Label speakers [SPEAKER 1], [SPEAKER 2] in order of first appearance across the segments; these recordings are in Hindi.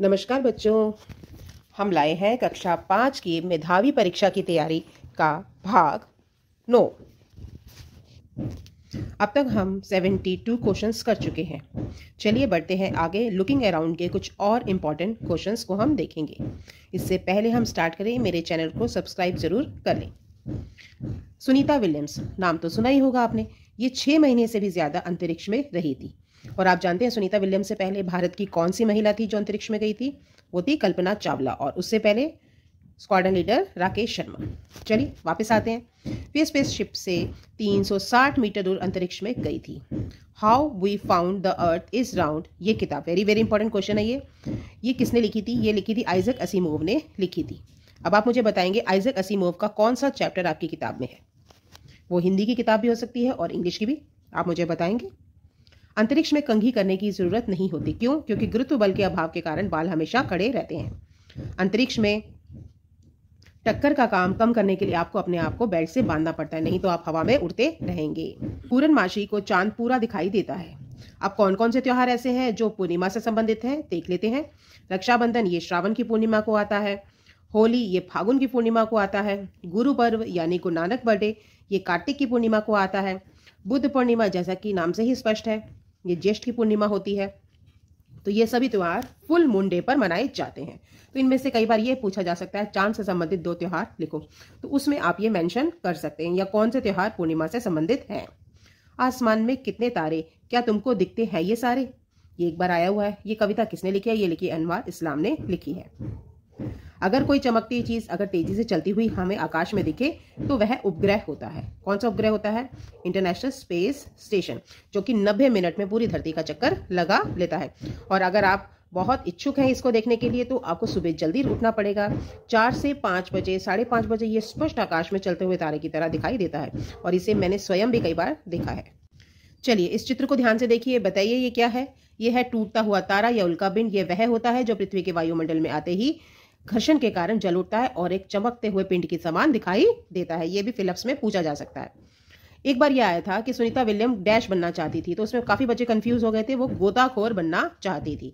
[SPEAKER 1] नमस्कार बच्चों हम लाए हैं कक्षा पांच की मेधावी परीक्षा की तैयारी का भाग नो अब तक हम 72 क्वेश्चंस कर चुके हैं चलिए बढ़ते हैं आगे लुकिंग अराउंड के कुछ और इम्पॉर्टेंट क्वेश्चंस को हम देखेंगे इससे पहले हम स्टार्ट करें मेरे चैनल को सब्सक्राइब ज़रूर कर लें सुनीता विलियम्स नाम तो सुना ही होगा आपने ये छः महीने से भी ज़्यादा अंतरिक्ष में रही थी और आप जानते हैं सुनीता विलियम से पहले भारत की कौन सी महिला थी जो अंतरिक्ष में गई थी वो थी कल्पना चावला और उससे पहले स्क्वाडन लीडर राकेश शर्मा चलिए वापस आते हैं फिर स्पेस शिप से 360 मीटर दूर अंतरिक्ष में गई थी how we found the earth is round ये किताब वेरी वेरी इंपॉर्टेंट क्वेश्चन है ये ये किसने लिखी थी ये लिखी थी आइजक असीमोव ने लिखी थी अब आप मुझे बताएंगे आइजक असीमोव का कौन सा चैप्टर आपकी किताब में है वो हिंदी की किताब भी हो सकती है और इंग्लिश की भी आप मुझे बताएंगे अंतरिक्ष में कंघी करने की जरूरत नहीं होती क्यों क्योंकि गुरुत्व बल के अभाव के कारण बाल हमेशा खड़े रहते हैं अंतरिक्ष में टक्कर का काम कम करने के लिए आपको अपने आप को बेल्ट से बांधना पड़ता है नहीं तो आप हवा में उड़ते रहेंगे पूरनमाशी को चांद पूरा दिखाई देता है अब कौन कौन से त्यौहार ऐसे हैं जो पूर्णिमा से संबंधित हैं देख लेते हैं रक्षाबंधन ये श्रावण की पूर्णिमा को आता है होली ये फागुन की पूर्णिमा को आता है गुरु पर्व यानी गुरु नानक बर्थडे ये कार्तिक की पूर्णिमा को आता है बुद्ध पूर्णिमा जैसा कि नाम से ही स्पष्ट है ये ज्येष्ठ की पूर्णिमा होती है तो ये सभी त्यौहार फुल मून डे पर मनाए जाते हैं तो इनमें से कई बार ये पूछा जा सकता है चांद से संबंधित दो त्यौहार लिखो तो उसमें आप ये मेंशन कर सकते हैं या कौन से त्यौहार पूर्णिमा से संबंधित हैं आसमान में कितने तारे क्या तुमको दिखते हैं ये सारे ये एक बार आया हुआ है ये कविता किसने लिखी है ये लिखी अनवार इस्लाम ने लिखी है अगर कोई चमकती चीज अगर तेजी से चलती हुई हमें आकाश में दिखे तो वह उपग्रह होता है कौन सा उपग्रह होता है इंटरनेशनल स्पेस स्टेशन जो कि नब्बे मिनट में पूरी धरती का चक्कर लगा लेता है और अगर आप बहुत इच्छुक हैं इसको देखने के लिए तो आपको सुबह जल्दी उठना पड़ेगा चार से पाँच बजे साढ़े पाँच बजे ये स्पष्ट आकाश में चलते हुए तारे की तरह दिखाई देता है और इसे मैंने स्वयं भी कई बार देखा है चलिए इस चित्र को ध्यान से देखिए बताइए ये क्या है ये है टूटता हुआ तारा या उल्का बिंड ये वह होता है जो पृथ्वी के वायुमंडल में आते ही घर्षण के कारण जल उठता है और एक चमकते हुए पिंड के समान दिखाई देता है ये भी फिलिप्स में पूछा जा सकता है एक बार यह आया था कि सुनीता विलियम डैश बनना चाहती थी तो उसमें काफी बच्चे कंफ्यूज हो गए थे वो गोताखोर बनना चाहती थी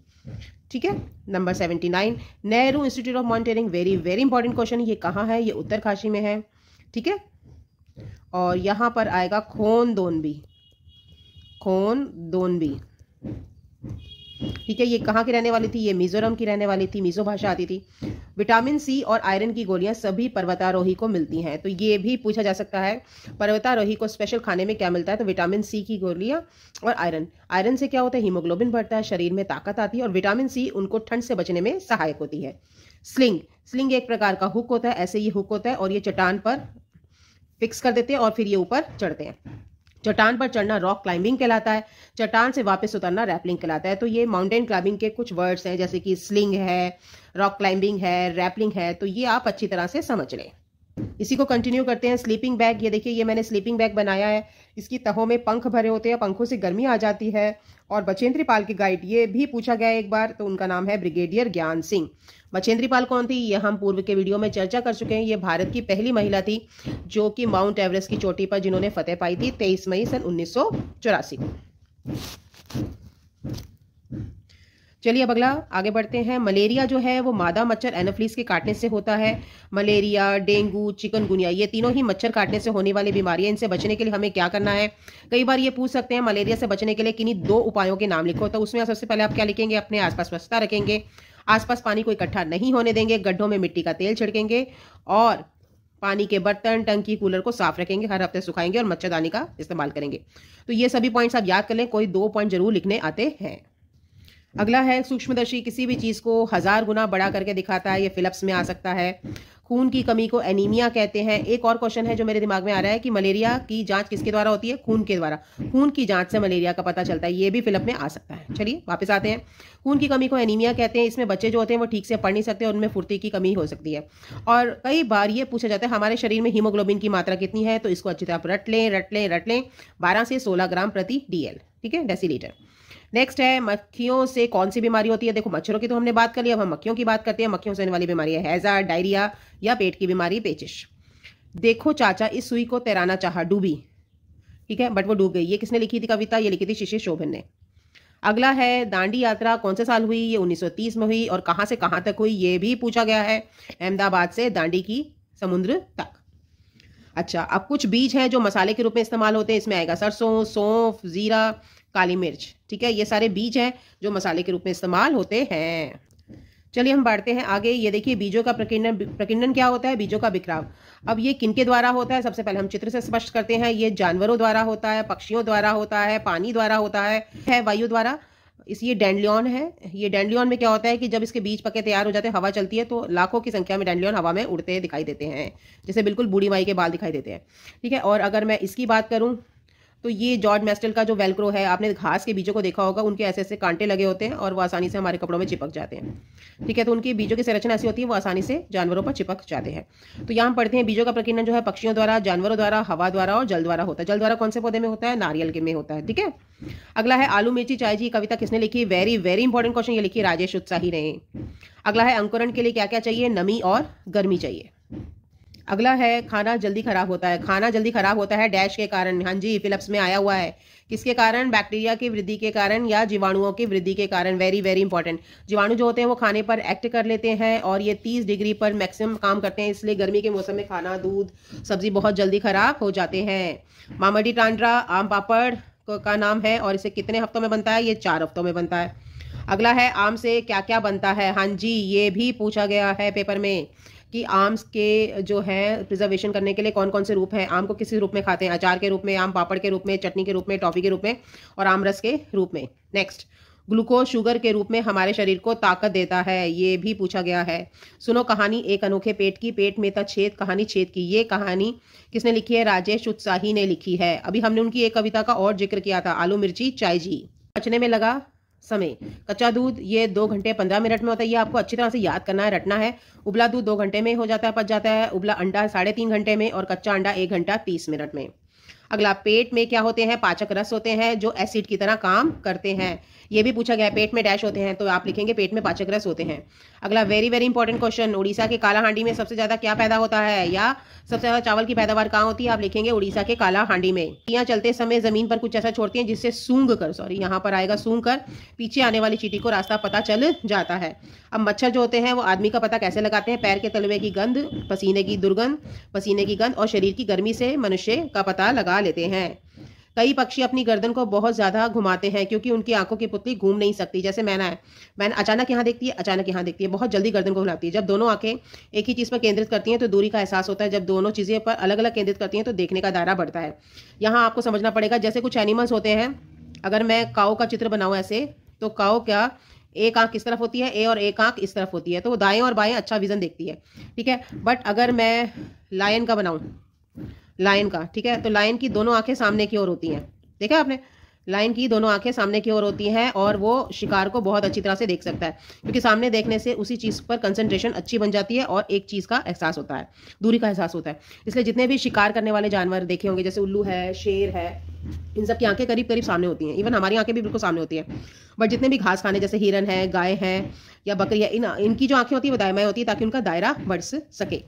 [SPEAKER 1] ठीक है number seventy nine Nehru institute of monitoring very very important question ये कहाँ है ये उत्तर काशी में है ठीक है और यहाँ पर आएगा खोन दोनबी खोन दोनबी ठीक है ये कहाँ की रहने वाली थी ये मिजोरम की रहने वाली थी मिजो भाषा आती थी विटामिन सी और आयरन की गोलियां सभी पर्वतारोही को मिलती हैं तो ये भी पूछा जा सकता है पर्वतारोही को स्पेशल खाने में क्या मिलता है तो विटामिन सी की गोलियां और आयरन आयरन से क्या होता है हीमोग्लोबिन बढ़ता है शरीर में ताकत आती है और विटामिन सी उनको ठंड से बचने में सहायक होती है स्लिंग स्लिंग एक प्रकार का हुक होता है ऐसे ये हुक होता है और ये चट्टान पर फिक्स कर देते हैं और फिर ये ऊपर चढ़ते हैं चट्टान पर चढ़ना रॉक क्लाइंबिंग कहलाता है चट्टान से वापस उतरना रैपलिंग कहलाता है तो ये माउंटेन क्लाइंबिंग के कुछ वर्ड्स हैं जैसे कि स्लिंग है रॉक क्लाइंबिंग है रैपलिंग है तो ये आप अच्छी तरह से समझ लें इसी को कंटिन्यू करते हैं स्लीपिंग बैग ये देखिए ये मैंने स्लीपिंग बैग बनाया है इसकी तहों में पंख भरे होते हैं पंखों से गर्मी आ जाती है और बचेंद्री पाल के गाइड ये भी पूछा गया एक बार तो उनका नाम है ब्रिगेडियर ज्ञान सिंह बचेंद्री पाल कौन थी ये हम पूर्व के वीडियो में चर्चा कर चुके हैं ये भारत की पहली महिला थी जो कि माउंट एवरेस्ट की चोटी पर जिन्होंने फतेह पाई थी तेईस मई सन उन्नीस को चलिए अब अगला आगे बढ़ते हैं मलेरिया जो है वो मादा मच्छर एनोफ्लीस के काटने से होता है मलेरिया डेंगू चिकनगुनिया ये तीनों ही मच्छर काटने से होने वाली बीमारियां इनसे बचने के लिए हमें क्या करना है कई बार ये पूछ सकते हैं मलेरिया से बचने के लिए किन्हीं दो उपायों के नाम लिखो तो उसमें सबसे पहले आप क्या लिखेंगे अपने आसपास स्वच्छता रखेंगे आसपास पानी को इकट्ठा नहीं होने देंगे गड्ढों में मिट्टी का तेल छिड़केंगे और पानी के बर्तन टंकी कूलर को साफ रखेंगे हर हफ्ते सुखाएंगे और मच्छरदानी का इस्तेमाल करेंगे तो ये सभी पॉइंट्स आप याद कर लें कोई दो पॉइंट जरूर लिखने आते हैं अगला है सूक्ष्मदर्शी किसी भी चीज़ को हज़ार गुना बड़ा करके दिखाता है ये फिलप्स में आ सकता है खून की कमी को एनीमिया कहते हैं एक और क्वेश्चन है जो मेरे दिमाग में आ रहा है कि मलेरिया की जांच किसके द्वारा होती है खून के द्वारा खून की जांच से मलेरिया का पता चलता है ये भी फिलप में आ सकता है चलिए वापस आते हैं खून की कमी को एनीमिया कहते हैं इसमें बच्चे जो होते हैं वो ठीक से पढ़ नहीं सकते उनमें फुर्ती की कमी हो सकती है और कई बार ये पूछा जाता है हमारे शरीर में हीमोग्लोबिन की मात्रा कितनी है तो इसको अच्छी तरह रट लें रट लें रट लें बारह से सोलह ग्राम प्रति डी ठीक है डेसीलीटर नेक्स्ट है मक्खियों से कौन सी बीमारी होती है देखो मच्छरों की तो हमने बात कर ली अब हम मक्खियों की बात करते हैं मक्खियों से होने वाली बीमारी है हैजा डायरिया या पेट की बीमारी पेचिश देखो चाचा इस सुई को तैराना चाह डूबी ठीक है बट वो डूब गई ये किसने लिखी थी कविता ये लिखी थी शिशिर शोभन ने अगला है दांडी यात्रा कौन से साल हुई ये 1930 में हुई और कहाँ से कहाँ तक हुई ये भी पूछा गया है अहमदाबाद से दांडी की समुद्र तक अच्छा अब कुछ बीज हैं जो मसाले के रूप में इस्तेमाल होते हैं इसमें आएगा सरसों सौंफ जीरा काली मिर्च ठीक है ये सारे बीज हैं जो मसाले के रूप में इस्तेमाल होते हैं चलिए हम बढ़ते हैं आगे ये देखिए बीजों का प्रकीर्णन प्रकीर्णन क्या होता है बीजों का बिखराव अब ये किन के द्वारा होता है सबसे पहले हम चित्र से स्पष्ट करते हैं ये जानवरों द्वारा होता है पक्षियों द्वारा होता है पानी द्वारा होता है, है वायु द्वारा इस ये डेंडलियन है ये डेंडलियन में क्या होता है कि जब इसके बीज पके तैयार हो जाते हैं हवा चलती है तो लाखों की संख्या में डेंडलियन हवा में उड़ते दिखाई देते हैं जैसे बिल्कुल बूढ़ी माई के बाल दिखाई देते हैं ठीक है और अगर मैं इसकी बात करूँ तो ये जॉर्ज मेस्टल का जो वेलक्रो है आपने घास के बीजों को देखा होगा उनके ऐसे ऐसे कांटे लगे होते हैं और वो आसानी से हमारे कपड़ों में चिपक जाते हैं ठीक है तो उनकी बीजों की संरचना ऐसी होती है वो आसानी से जानवरों पर चिपक जाते हैं तो यहाँ पढ़ते हैं बीजों का प्रकीर्णन जो है पक्षियों द्वारा जानवरों द्वारा हवा द्वारा और जल द्वारा होता है जल द्वारा कौन से पौधे में होता है नारियल के में होता है ठीक है अगला है आलू मिर्ची चाय जी कविता किसने लिखी वेरी वेरी इंपॉर्टेंट क्वेश्चन ये लिखी राजेश उत्साही रहे अगला है अंकुरण के लिए क्या क्या चाहिए नमी और गर्मी चाहिए अगला है खाना जल्दी खराब होता है खाना जल्दी खराब होता है डैश के कारण हाँ जी फिलप्स में आया हुआ है किसके कारण बैक्टीरिया की वृद्धि के कारण या जीवाणुओं की वृद्धि के कारण वेरी वेरी इंपॉर्टेंट जीवाणु जो होते हैं वो खाने पर एक्ट कर लेते हैं और ये तीस डिग्री पर मैक्सिमम काम करते हैं इसलिए गर्मी के मौसम में खाना दूध सब्जी बहुत जल्दी खराब हो जाते हैं मामटी टांड्रा आम पापड़ का नाम है और इसे कितने हफ्तों में बनता है ये चार हफ्तों में बनता है अगला है आम से क्या क्या बनता है हाँ जी ये भी पूछा गया है पेपर में कि आम्स के जो है प्रिजर्वेशन करने के लिए कौन कौन से रूप हैं आम को किस रूप में खाते हैं अचार के रूप में आम पापड़ के रूप में चटनी के रूप में टॉफ़ी के रूप में और आम रस के रूप में नेक्स्ट ग्लूकोज शुगर के रूप में हमारे शरीर को ताकत देता है ये भी पूछा गया है सुनो कहानी एक अनोखे पेट की पेट में था छेद कहानी छेद की ये कहानी किसने लिखी है राजेश उत्साही ने लिखी है अभी हमने उनकी एक कविता का और जिक्र किया था आलू मिर्ची चाय जी बचने में लगा समय कच्चा दूध ये दो घंटे पंद्रह मिनट में होता है ये आपको अच्छी तरह से याद करना है रटना है उबला दूध दो घंटे में हो जाता है पच जाता है उबला अंडा साढ़े तीन घंटे में और कच्चा अंडा एक घंटा तीस मिनट में अगला पेट में क्या होते हैं पाचक रस होते हैं जो एसिड की तरह काम करते हैं ये भी पूछा गया पेट में डैश होते हैं तो आप लिखेंगे पेट में पाचक रस होते हैं अगला very very important question Orissa के काला हांडी में सबसे ज्यादा क्या पैदा होता है या सबसे ज्यादा चावल की पैदावार कहाँ होती है आप लिखेंगे उड़ीसा के काला हांडी में यहाँ चलते समय जमीन पर कुछ ऐसा छोड़ती है जिससे सूंघ कर सॉरी यहाँ पर आएगा सूंघ कर पीछे आने वाली चीटी को रास्ता पता चल जाता है अब मच्छर जो होते हैं वो आदमी का पता कैसे लगाते हैं पैर के तलवे की गंध पसीने की दुर्गंध पसीने की गंध और शरीर की गर्मी से मनुष्य का पता लगा उड़ा लेते हैं कई पक्षी अपनी गर्दन को बहुत ज़्यादा घुमाते हैं क्योंकि उनकी आंखों की पुतली घूम नहीं सकती जैसे मैना है मैन अचानक यहाँ देखती है अचानक यहाँ देखती है बहुत जल्दी गर्दन को घुमाती है जब दोनों आंखें एक ही चीज़ पर केंद्रित करती हैं तो दूरी का एहसास होता है जब दोनों चीज़ें पर अलग अलग केंद्रित करती हैं तो देखने का दायरा बढ़ता है यहाँ आपको समझना पड़ेगा जैसे कुछ एनिमल्स होते हैं अगर मैं काओ का चित्र बनाऊँ ऐसे तो काओ क्या एक आंख इस तरफ होती है ए और एक आंख इस तरफ होती है तो वो दाएं और बाएं अच्छा विजन देखती है ठीक है बट अगर मैं लायन का बनाऊँ लाइन का ठीक है तो लाइन की दोनों आंखें सामने की ओर होती हैं देखा आपने लाइन की दोनों आंखें सामने की ओर होती हैं और वो शिकार को बहुत अच्छी तरह से देख सकता है क्योंकि सामने देखने से उसी चीज़ पर कंसंट्रेशन अच्छी बन जाती है और एक चीज़ का एहसास होता है दूरी का एहसास होता है इसलिए जितने भी शिकार करने वाले जानवर देखे होंगे जैसे उल्लू है शेर है इन सब की आंखें करीब करीब सामने होती हैं इवन हमारी आंखें भी बिल्कुल सामने होती हैं बट जितने भी घास खाने जैसे हिरन है गाय है या बकरी है इन इनकी जो आंखें होती है वो दायमय होती है ताकि उनका दायरा बढ़ सके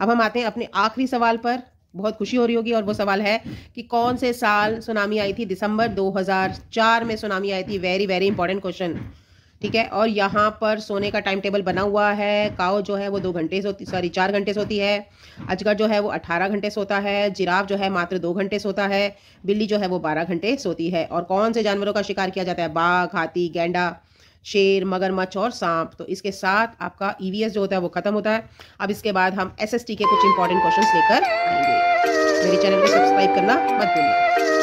[SPEAKER 1] अब हम आते हैं अपने आखिरी सवाल पर बहुत खुशी हो रही होगी और वो सवाल है कि कौन से साल सुनामी आई थी दिसंबर 2004 में सुनामी आई थी वेरी वेरी इंपॉर्टेंट क्वेश्चन ठीक है और यहाँ पर सोने का टाइम टेबल बना हुआ है काओ जो है वो दो घंटे सोती सॉरी चार घंटे सोती है अजगर जो है वो अठारह घंटे सोता है जिराफ जो है मात्र दो घंटे सोता है बिल्ली जो है वो बारह घंटे सोती है और कौन से जानवरों का शिकार किया जाता है बाघ हाथी गेंडा शेर मगरमच्छ और सांप तो इसके साथ आपका ईवीएस e जो होता है वो खत्म होता है अब इसके बाद हम एसएसटी के कुछ इंपॉर्टेंट क्वेश्चन लेकर आएंगे मेरे चैनल को सब्सक्राइब करना मत भूलना